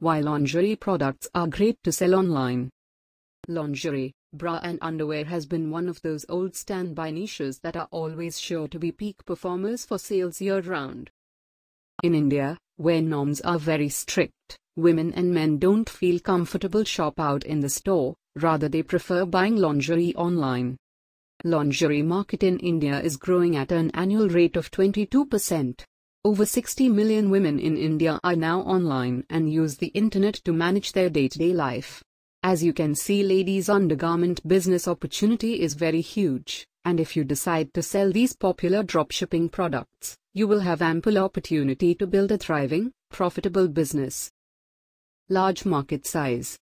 Why lingerie products are great to sell online. Lingerie, bra and underwear has been one of those old standby niches that are always sure to be peak performers for sales year round. In India, where norms are very strict, women and men don't feel comfortable shop out in the store, rather they prefer buying lingerie online. Lingerie market in India is growing at an annual rate of 22%. Over 60 million women in India are now online and use the internet to manage their day-to-day life. As you can see ladies undergarment business opportunity is very huge, and if you decide to sell these popular dropshipping products, you will have ample opportunity to build a thriving, profitable business. Large market size.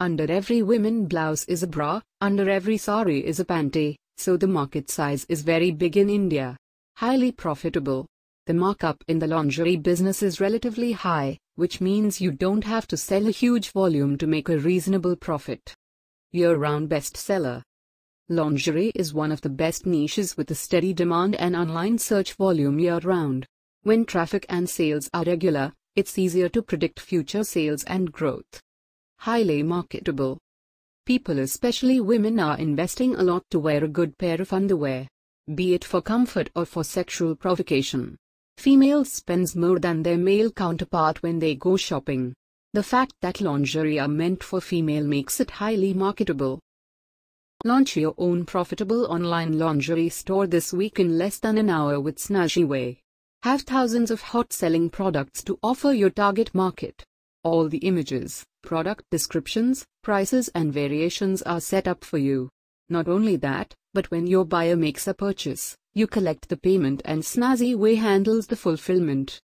Under every women blouse is a bra, under every sari is a panty, so the market size is very big in India. Highly profitable. The markup in the lingerie business is relatively high, which means you don't have to sell a huge volume to make a reasonable profit. Year-round bestseller Lingerie is one of the best niches with a steady demand and online search volume year-round. When traffic and sales are regular, it's easier to predict future sales and growth. Highly marketable. People, especially women, are investing a lot to wear a good pair of underwear, be it for comfort or for sexual provocation. Females spends more than their male counterpart when they go shopping. The fact that lingerie are meant for female makes it highly marketable. Launch your own profitable online lingerie store this week in less than an hour with Snazzy Way. Have thousands of hot-selling products to offer your target market. All the images, product descriptions, prices and variations are set up for you. Not only that, but when your buyer makes a purchase, you collect the payment and Snazzy Way handles the fulfillment.